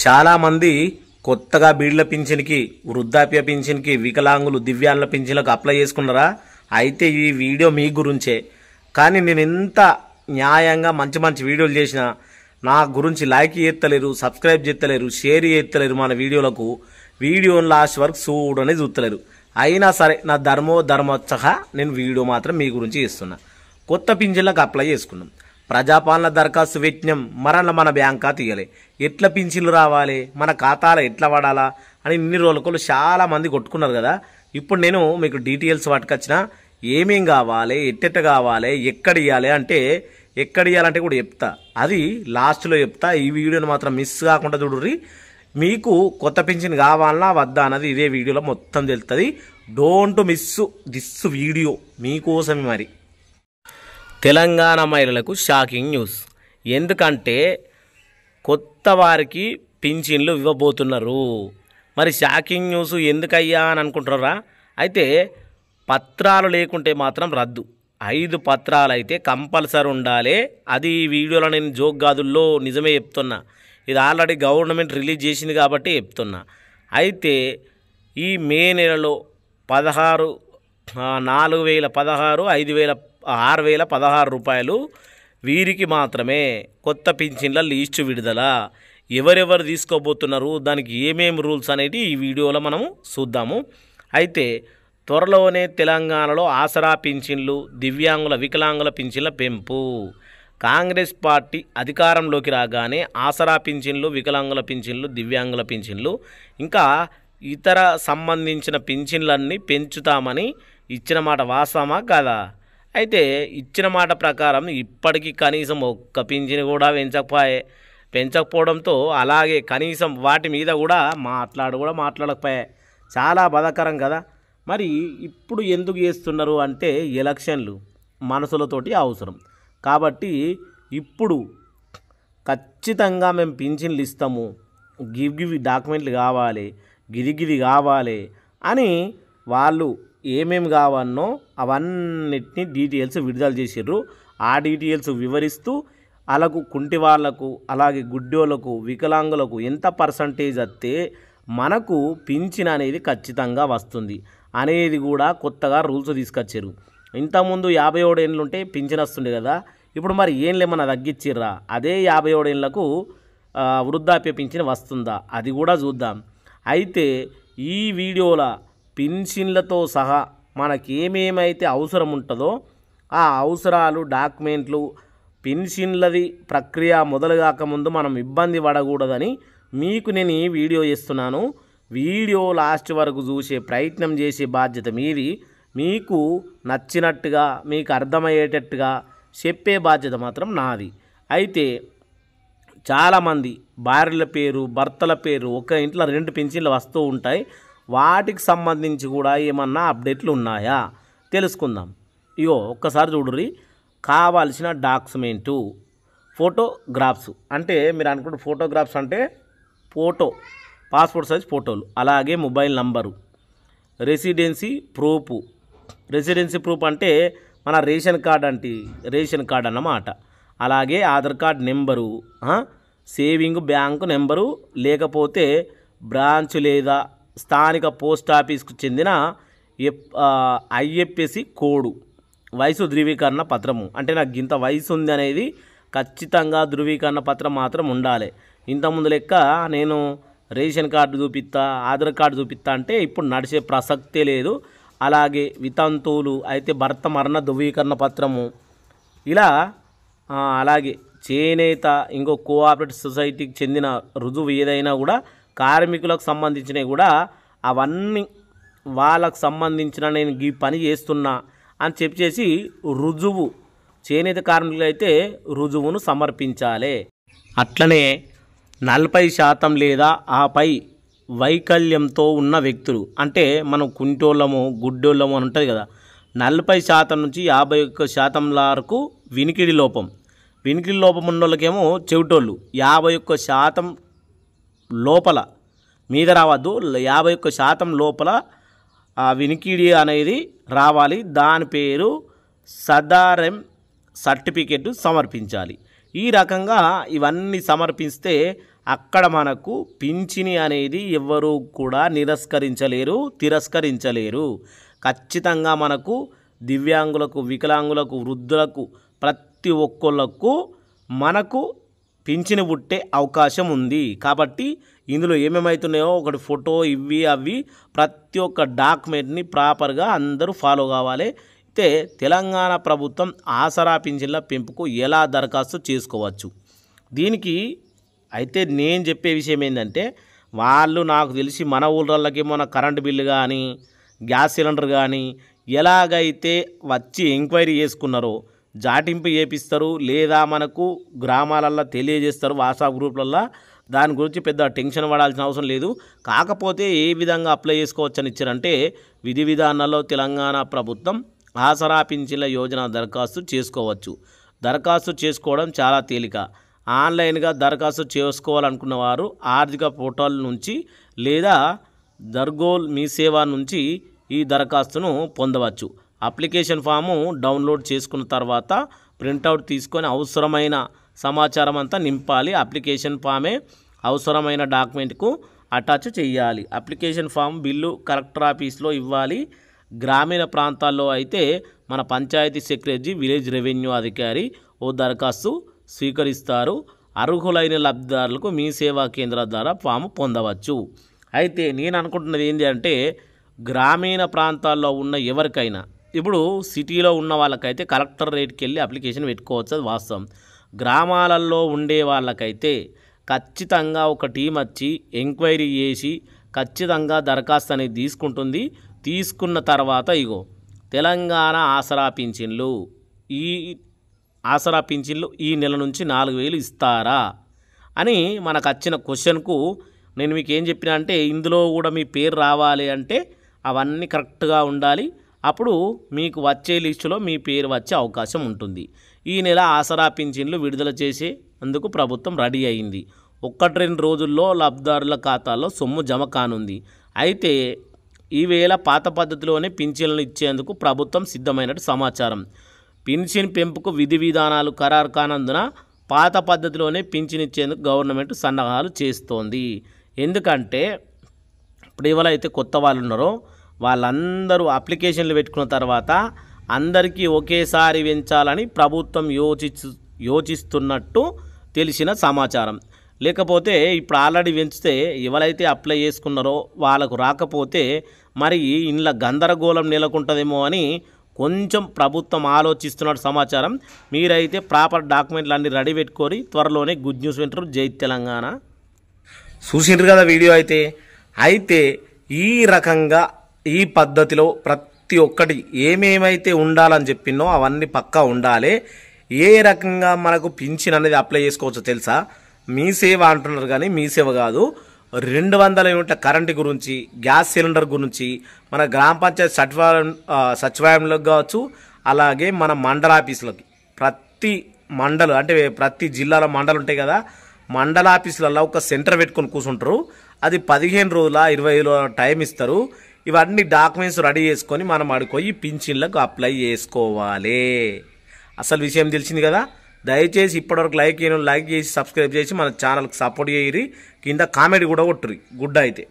చాలామంది కొత్తగా బీళ్ల పింఛన్కి వృద్ధాప్య పింఛన్కి వికలాంగులు దివ్యాంగుల పింఛన్లకు అప్లై చేసుకున్నారా అయితే ఈ వీడియో మీ గురించే కానీ నేను ఎంత న్యాయంగా మంచి మంచి వీడియోలు చేసిన నా గురించి లైక్ చేస్తలేరు సబ్స్క్రైబ్ చేస్తలేరు షేర్ చేస్తలేరు మన వీడియోలకు వీడియోని లాస్ట్ వరకు చూడనే చూస్తలేరు అయినా సరే నా ధర్మో ధర్మోత్సహ నేను వీడియో మాత్రం మీ గురించి ఇస్తున్నా కొత్త పింఛన్లకు అప్లై చేసుకున్నాం ప్రజాపాలన దరఖాస్తు పెట్టినాం మరలా మన బ్యాంక్ ఖాతా తీయలే ఎట్ల పింఛన్లు రావాలి మన ఖాతాలో ఎట్లా పడాలా అని ఇన్ని రోజులకు చాలా మంది కొట్టుకున్నారు కదా ఇప్పుడు నేను మీకు డీటెయిల్స్ పట్టుకొచ్చిన ఏమేం కావాలి ఎట్టెట్ట కావాలి ఎక్కడ ఇవ్వాలి అంటే ఎక్కడ ఇవ్వాలంటే కూడా చెప్తా అది లాస్ట్లో చెప్తా ఈ వీడియోని మాత్రం మిస్ కాకుండా చూడుర్రి మీకు కొత్త పింఛన్ కావాలన్నా వద్దా అన్నది ఇదే వీడియోలో మొత్తం తెలుస్తుంది డోంట్ మిస్ దిస్ వీడియో మీకోసమే మరి తెలంగాణ మహిళలకు షాకింగ్ న్యూస్ ఎందుకంటే కొత్త వారికి పింఛన్లు ఇవ్వబోతున్నారు మరి షాకింగ్ న్యూస్ ఎందుకయ్యా అని అనుకుంటున్నారా అయితే పత్రాలు లేకుంటే మాత్రం రద్దు ఐదు పత్రాలు అయితే కంపల్సరీ ఉండాలి అది ఈ వీడియోలో నేను జోక్ గాదుల్లో నిజమే చెప్తున్నా ఇది ఆల్రెడీ గవర్నమెంట్ రిలీజ్ చేసింది కాబట్టి చెప్తున్నా అయితే ఈ మే నెలలో పదహారు నాలుగు వేల పదహారు ఐదు వేల ఆరు వేల పదహారు రూపాయలు వీరికి మాత్రమే కొత్త పింఛన్ల లీస్టు విడుదల ఎవరెవరు తీసుకోబోతున్నారు దానికి ఏమేమి రూల్స్ అనేది ఈ వీడియోలో మనము చూద్దాము అయితే త్వరలోనే తెలంగాణలో ఆసరా పింఛన్లు దివ్యాంగుల వికలాంగుల పింఛన్ల పెంపు కాంగ్రెస్ పార్టీ అధికారంలోకి రాగానే ఆసరా పింఛన్లు వికలాంగుల పింఛన్లు దివ్యాంగుల పింఛన్లు ఇంకా ఇతర సంబంధించిన పింఛన్లన్నీ పెంచుతామని ఇచ్చిన మాట వాస్తవమా కాదా అయితే ఇచ్చిన మాట ప్రకారం ఇప్పటికీ కనీసం ఒక్క పింఛను కూడా పెంచకపోయే పెంచకపోవడంతో అలాగే కనీసం వాటి మీద కూడా మాట్లాడు కూడా మాట్లాడకపోయాయి చాలా బాధాకరం కదా మరి ఇప్పుడు ఎందుకు చేస్తున్నారు అంటే ఎలక్షన్లు మనసులతోటి అవసరం కాబట్టి ఇప్పుడు ఖచ్చితంగా మేము పింఛన్లు ఇస్తాము గివ్ గివి డాక్యుమెంట్లు కావాలి గిది గిది కావాలి అని వాళ్ళు ఏమేమి కావన్నో అవన్నిటిని డీటెయిల్స్ విడుదల చేసారు ఆ డీటెయిల్స్ వివరిస్తూ అలాగూ కుంటి వాళ్లకు అలాగే గుడ్డోలకు వికలాంగులకు ఎంత పర్సంటేజ్ వస్తే మనకు పింఛన్ అనేది ఖచ్చితంగా వస్తుంది అనేది కూడా కొత్తగా రూల్స్ తీసుకొచ్చారు ఇంతకుముందు యాభై ఏడు ఏళ్ళు ఉంటే పింఛన్ వస్తుండే కదా ఇప్పుడు మరి ఏండ్లు ఏమన్నా తగ్గించిర్రా అదే యాభై ఏడు ఏళ్ళకు వృద్ధాప్య పింఛన్ వస్తుందా అది కూడా చూద్దాం అయితే ఈ వీడియోల పెన్షన్లతో సహా మనకేమేమైతే అవసరం ఉంటుందో ఆ అవసరాలు డాక్యుమెంట్లు పెన్షన్లది ప్రక్రియ మొదలు కాకముందు మనం ఇబ్బంది పడకూడదని మీకు నేను ఈ వీడియో ఇస్తున్నాను వీడియో లాస్ట్ వరకు చూసే ప్రయత్నం చేసే బాధ్యత మీది మీకు నచ్చినట్టుగా మీకు అర్థమయ్యేటట్టుగా చెప్పే బాధ్యత మాత్రం నాది అయితే చాలామంది భార్యల పేరు భర్తల పేరు ఒక ఇంట్లో రెండు పెన్షన్లు వస్తూ ఉంటాయి వాటికి సంబంధించి కూడా ఏమన్నా అప్డేట్లు ఉన్నాయా తెలుసుకుందాం ఇగో ఒక్కసారి చూడుర్రి కావాల్సిన డాక్యుమెంటు ఫోటోగ్రాఫ్స్ అంటే మీరు అనుకుంటే ఫోటోగ్రాఫ్స్ అంటే ఫోటో పాస్పోర్ట్ సైజ్ ఫోటోలు అలాగే mobile number residency proof residency proof అంటే మన రేషన్ కార్డ్ అంటే రేషన్ కార్డ్ అన్నమాట అలాగే Aadhaar card number saving bank number లేకపోతే బ్రాంచ్ లేదా స్థానిక పోస్ట్ ఆఫీస్కు చెందిన ఐఎఫ్ఎస్సి కోడు వయసు ధృవీకరణ పత్రము అంటే నాకు ఇంత వయసు ఉంది అనేది ఖచ్చితంగా ధృవీకరణ పత్రం మాత్రం ఉండాలి ఇంతకుముందు లెక్క నేను రేషన్ కార్డు చూపిస్తా ఆధార్ కార్డు చూపిస్తా అంటే ఇప్పుడు నడిచే ప్రసక్తే లేదు అలాగే వితంతువులు అయితే భర్త మరణ ధృవీకరణ పత్రము ఇలా అలాగే చేనేత ఇంకో కోఆపరేటివ్ సొసైటీకి చెందిన రుజువు ఏదైనా కూడా కార్మికులకు సంబంధించినవి కూడా అవన్నీ వాళ్ళకు సంబంధించిన నేను ఈ పని చేస్తున్నా అని చెప్పేసి రుజువు చేనేత కార్మికులు అయితే రుజువును సమర్పించాలి అట్లనే నలభై శాతం లేదా ఆపై వైకల్యంతో ఉన్న వ్యక్తులు అంటే మనం కుంటోళ్ళము గుడ్డోళ్ళము అని ఉంటుంది కదా నలభై శాతం నుంచి యాభై ఒక్క శాతం వరకు వినికిడి లోపం వినికిడి లోపం ఉన్న వాళ్ళకేమో చెవిటోళ్ళు యాభై ఒక్క శాతం లోపల మీద రావద్దు యాభై ఒక్క శాతం లోపల వినికిడి అనేది రావాలి దాని పేరు సదారం సర్టిఫికెట్ సమర్పించాలి ఈ రకంగా ఇవన్నీ సమర్పిస్తే అక్కడ మనకు పింఛని అనేది ఎవ్వరూ కూడా నిరస్కరించలేరు తిరస్కరించలేరు ఖచ్చితంగా మనకు దివ్యాంగులకు వికలాంగులకు వృద్ధులకు ప్రతి ఒక్కళ్ళకు మనకు పింఛను పుట్టే అవకాశం ఉంది కాబట్టి ఇందులో ఏమేమవుతున్నాయో ఒకటి ఫోటో ఇవి అవి ప్రతి ఒక్క డాక్యుమెంట్ని ప్రాపర్గా అందరూ ఫాలో కావాలి అయితే తెలంగాణ ప్రభుత్వం ఆసరా పింఛన్ల పెంపుకు ఎలా దరఖాస్తు చేసుకోవచ్చు దీనికి అయితే నేను చెప్పే విషయం ఏంటంటే వాళ్ళు నాకు తెలిసి మన ఊళ్ళకి మన కరెంటు బిల్లు కానీ గ్యాస్ సిలిండర్ కానీ ఎలాగైతే వచ్చి ఎంక్వైరీ చేసుకున్నారో జాటింపు చేపిస్తారు లేదా మనకు గ్రామాలల్లో తెలియజేస్తారు వాట్సాప్ గ్రూప్లల్లో దాని గురించి పెద్ద టెన్షన్ పడాల్సిన అవసరం లేదు కాకపోతే ఏ విధంగా అప్లై చేసుకోవచ్చని ఇచ్చారంటే విధి విధానాల్లో తెలంగాణ ప్రభుత్వం ఆసరాపించిన యోజన దరఖాస్తు చేసుకోవచ్చు దరఖాస్తు చేసుకోవడం చాలా తేలిక ఆన్లైన్గా దరఖాస్తు చేసుకోవాలనుకున్న వారు ఆర్థిక పోర్టల్ నుంచి లేదా దర్గోల్ మీ సేవ నుంచి ఈ దరఖాస్తును పొందవచ్చు అప్లికేషన్ ఫాము డౌన్లోడ్ చేసుకున్న తర్వాత ప్రింట్అవుట్ తీసుకొని అవసరమైన సమాచారం అంతా నింపాలి అప్లికేషన్ ఫామే అవసరమైన డాక్యుమెంట్కు అటాచ్ చేయాలి అప్లికేషన్ ఫామ్ బిల్లు కలెక్టర్ ఆఫీస్లో ఇవ్వాలి గ్రామీణ ప్రాంతాల్లో అయితే మన పంచాయతీ సెక్రటరీ విలేజ్ రెవెన్యూ అధికారి ఓ దరఖాస్తు స్వీకరిస్తారు అర్హులైన లబ్ధిదారులకు మీ సేవా కేంద్రాల ద్వారా ఫాము పొందవచ్చు అయితే నేను అనుకుంటున్నది ఏంటి అంటే గ్రామీణ ప్రాంతాల్లో ఉన్న ఎవరికైనా ఇప్పుడు సిటీలో ఉన్న వాళ్ళకైతే కలెక్టర్ రేట్కి వెళ్ళి అప్లికేషన్ పెట్టుకోవచ్చు అది వాస్తవం గ్రామాలలో ఉండే వాళ్ళకైతే ఖచ్చితంగా ఒక టీం వచ్చి ఎంక్వైరీ చేసి ఖచ్చితంగా దరఖాస్తు అనేది తీసుకుంటుంది తీసుకున్న తర్వాత ఇగో తెలంగాణ ఆసరా పింఛన్లు ఈ ఆసరా పింఛన్లు ఈ నెల నుంచి నాలుగు వేలు ఇస్తారా అని మనకు వచ్చిన క్వశ్చన్కు నేను మీకు ఏం చెప్పినా అంటే ఇందులో కూడా మీ పేరు రావాలి అంటే అవన్నీ కరెక్ట్గా ఉండాలి అప్పుడు మీకు వచ్చే లిస్టులో మీ పేరు వచ్చే అవకాశం ఉంటుంది ఈ నెల ఆసరా పింఛన్లు విడుదల చేసే అందుకు ప్రభుత్వం రెడీ అయింది ఒక్కటి రెండు రోజుల్లో లబ్ధిదారుల ఖాతాలో సొమ్ము జమ కానుంది అయితే ఈవేళ పాత పద్ధతిలోనే పింఛన్లు ఇచ్చేందుకు ప్రభుత్వం సిద్ధమైనట్టు సమాచారం పింఛన్ పెంపుకు విధి విధానాలు ఖరారు కానందున పాత పద్ధతిలోనే పింఛన్ ఇచ్చేందుకు గవర్నమెంట్ సన్నాహాలు చేస్తోంది ఎందుకంటే ఇప్పుడు ఎవరైతే కొత్త వాళ్ళు ఉన్నారో వాళ్ళందరూ అప్లికేషన్లు పెట్టుకున్న తర్వాత అందరికీ ఒకేసారి పెంచాలని ప్రభుత్వం యోచి యోచిస్తున్నట్టు తెలిసిన సమాచారం లేకపోతే ఇప్పుడు ఆల్రెడీ పెంచితే ఎవరైతే అప్లై చేసుకున్నారో వాళ్ళకు రాకపోతే మరి ఇంట్లో గందరగోళం నెలకొంటుందేమో అని కొంచెం ప్రభుత్వం ఆలోచిస్తున్నట్టు సమాచారం మీరైతే ప్రాపర్ డాక్యుమెంట్లు అన్నీ రెడీ పెట్టుకొని త్వరలోనే గుడ్ న్యూస్ వింటారు జై తెలంగాణ చూసిండ్రు కదా వీడియో అయితే అయితే ఈ రకంగా ఈ పద్ధతిలో ప్రతి ఒక్కటి ఏమేమైతే ఉండాలని చెప్పినో అవన్నీ పక్కా ఉండాలి ఏ రకంగా మనకు పింఛన్ అనేది అప్లై చేసుకోవచ్చో తెలుసా మీ సేవ అంటున్నారు కానీ మీ సేవ కాదు రెండు వందల యూనిట్ల కరెంటు గురించి గ్యాస్ సిలిండర్ గురించి మన గ్రామ పంచాయతీ సచివాలయం సచివాలయంలోకి కావచ్చు అలాగే మన మండల ఆఫీసులకి ప్రతి మండలు అంటే ప్రతి జిల్లాలో మండలు ఉంటాయి కదా మండల ఆఫీసులలో ఒక సెంటర్ పెట్టుకొని కూర్చుంటారు అది పదిహేను రోజుల ఇరవై రోజుల టైం ఇస్తారు ఇవన్నీ డాక్యుమెంట్స్ రెడీ చేసుకొని మనం అడుకోయి పింఛన్లకు అప్లై చేసుకోవాలి అసలు విషయం తెలిసింది కదా దయచేసి ఇప్పటివరకు లైక్ చేయను లైక్ చేసి సబ్స్క్రైబ్ చేసి మన ఛానల్కి సపోర్ట్ చేయరి కింద కామెడీ కూడా కొట్టురి గుడ్ అయితే